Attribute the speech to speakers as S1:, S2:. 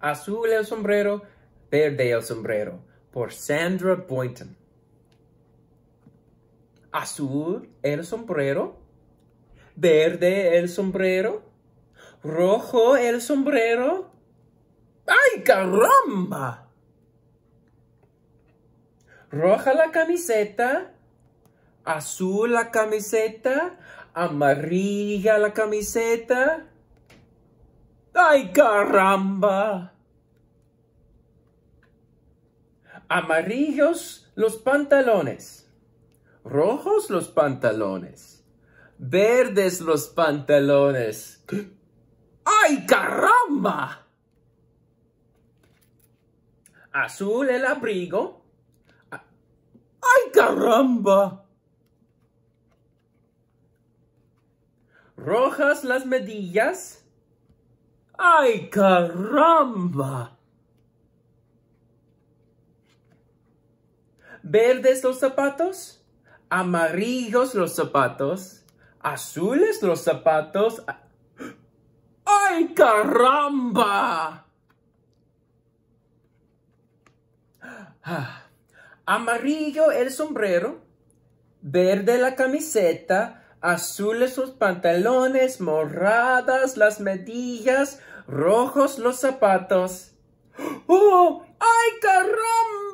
S1: Azul el sombrero, verde el sombrero, por Sandra Boynton. Azul el sombrero, verde el sombrero, rojo el sombrero. ¡Ay, caramba! Roja la camiseta, azul la camiseta, amarilla la camiseta. ¡Ay, caramba! Amarillos los pantalones, rojos los pantalones, verdes los pantalones.
S2: ¡Ay, caramba! Azul el abrigo. ¡Ay, caramba! Rojas las medillas ¡Ay, caramba!
S1: Verdes los zapatos, amarillos los zapatos, azules los zapatos.
S2: ¡Ay, caramba!
S1: Ah, amarillo el sombrero, verde la camiseta, azules sus pantalones, morradas las medillas, rojos los zapatos. ¡Oh! ¡Ay, caramba!